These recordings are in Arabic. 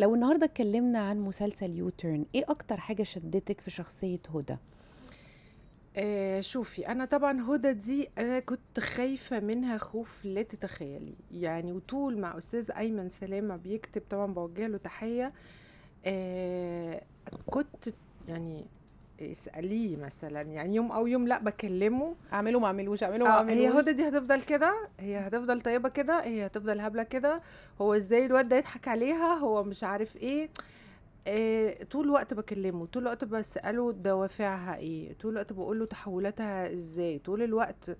لو النهارده اتكلمنا عن مسلسل يو تيرن ايه اكتر حاجه شدتك في شخصيه هدى آه شوفي انا طبعا هدى دي انا كنت خايفه منها خوف لا تتخيلي يعني وطول ما استاذ ايمن سلامه بيكتب طبعا بوجه له تحيه آه كنت يعني اساليه مثلا يعني يوم او يوم لا بكلمه اعمله ما اعملوش اعمله ما آه، اعملوش هي هدى دي هتفضل كده هي هتفضل طيبه كده هي هتفضل هبله كده هو ازاي الواد ده يضحك عليها هو مش عارف ايه إيه طول الوقت بكلمه طول الوقت بساله دوافعها ايه طول الوقت بقول له تحولاتها ازاي طول الوقت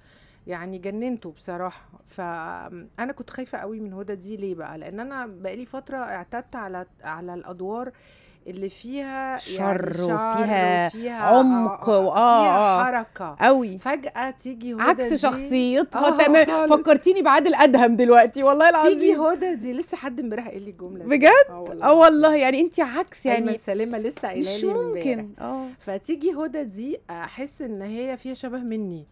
يعني جننته بصراحه فانا كنت خايفه قوي من هدى دي ليه بقى لان انا بقالي فتره اعتدت على على الادوار اللي فيها يعني شر يعني وفيها, وفيها عمق واه آه، آه، آه. حركه قوي فجاه تيجي هدى عكس شخصيتها تمام فكرتيني بعادل ادهم دلوقتي والله العظيم تيجي هدى دي لسه حد امبارح قال لي الجمله بجد اه والله يعني انت عكس يعني سليمه لسه قايله لي ممكن اه فتيجي هدى دي احس ان هي فيها شبه مني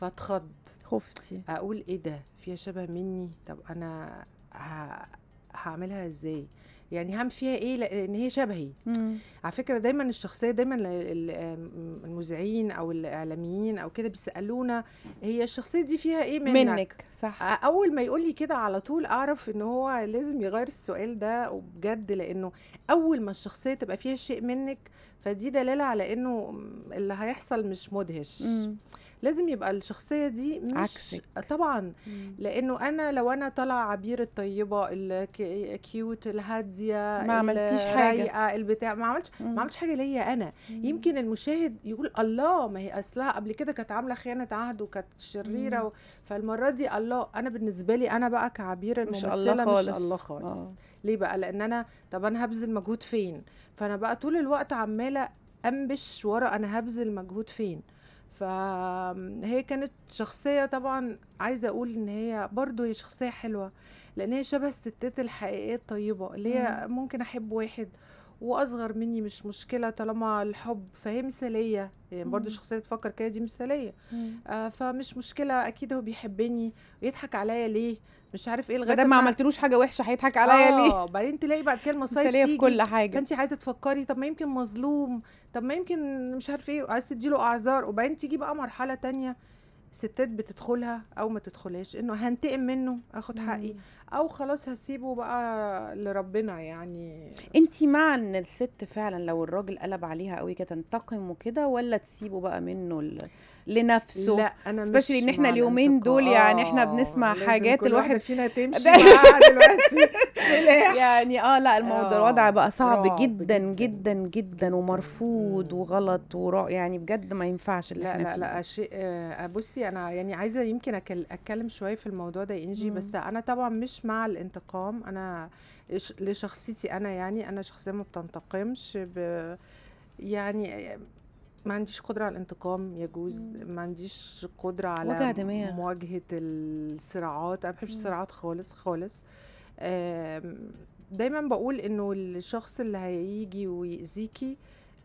فاتخض خفتي اقول ايه ده فيها شبه مني طب انا ه... هعملها ازاي يعني هام فيها ايه لان هي شبهي مم. على فكره دايما الشخصيه دايما المذيعين او الاعلاميين او كده بيسالونا هي الشخصيه دي فيها ايه منك, منك صح اول ما يقول لي كده على طول اعرف ان هو لازم يغير السؤال ده وبجد لانه اول ما الشخصيه تبقى فيها شيء منك فدي دلاله على انه اللي هيحصل مش مدهش مم. لازم يبقى الشخصيه دي مش عكسك. طبعا مم. لانه انا لو انا طالعه عبير الطيبه الكيوت الهاديه ما عملتيش حاجه البتاع ما عملتش مم. ما عملتش حاجه ليا انا مم. يمكن المشاهد يقول الله ما هي اصلها قبل كده كانت عامله خيانه عهد وكانت شريره و... فالمره دي الله انا بالنسبه لي انا بقى كعبير الممثله مش الله آه. خالص, مش الله خالص. آه. ليه بقى لان انا طب انا هبذل مجهود فين فانا بقى طول الوقت عماله انبش ورا انا هبذل مجهود فين فهي كانت شخصية طبعا عايزة أقول إن هي برضو هي شخصية حلوة لأن هي شبه الستات الحقيقية الطيبة اللي هي ممكن أحب واحد واصغر مني مش مشكله طالما الحب فهي مثاليه يعني برضه شخصيه تفكر كده دي مثاليه آه فمش مشكله اكيد هو بيحبني يضحك عليا ليه مش عارف ايه لغايه ما, ما عملتلوش حاجه وحشه هيضحك عليا آه، ليه اه بعدين تلاقي بعد كده المصايب تيجي في كل حاجه فانت عايزه تفكري طب ما يمكن مظلوم طب ما يمكن مش عارف ايه عايزه تديله اعذار وبعدين تيجي بقى مرحله تانية ستات بتدخلها او ما تدخلهاش انه هنتقم منه اخد حقي او خلاص هسيبه بقى لربنا يعني انت مع ان الست فعلا لو الراجل قلب عليها قوي كده تنتقم وكده ولا تسيبه بقى منه ال... لنفسه لا انا مش ان احنا اليومين دول يعني احنا بنسمع حاجات الواحد فينا تمشي دلوقتي يعني اه لا الموضوع آه، الوضع بقى صعب جدا جدا جدا ومرفوض وغلط ورا يعني بجد ما ينفعش اللي لا احنا لا فيه. لا شيء آه، بصي انا يعني عايزه يمكن اتكلم شويه في الموضوع ده انجي بس انا طبعا مش مع الانتقام انا لشخصيتي انا يعني انا شخصيه ما بتنتقمش ب يعني ما عنديش قدرة على الانتقام يجوز ما عنديش قدرة على مواجهة الصراعات أنا بحبش الصراعات خالص خالص دايما بقول إنه الشخص اللي هيجي ويأذيكي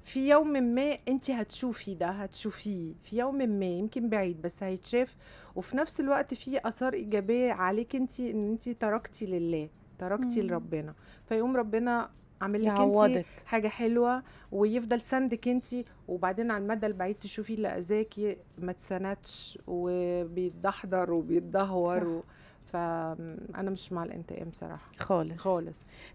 في يوم ما انت هتشوفي ده هتشوفيه في يوم ما يمكن بعيد بس هيتشاف وفي نفس الوقت في اثار ايجابيه عليك انت ان انت تركتي لله تركتي لربنا فيقوم ربنا اعمل لك انت حاجه حلوه ويفضل سندك انت وبعدين على المدى البعيد تشوفي اللي اذاكي ما اتسندش وبيتدحضر وبيتدهور و... فانا مش مع الانتقام صراحه خالص خالص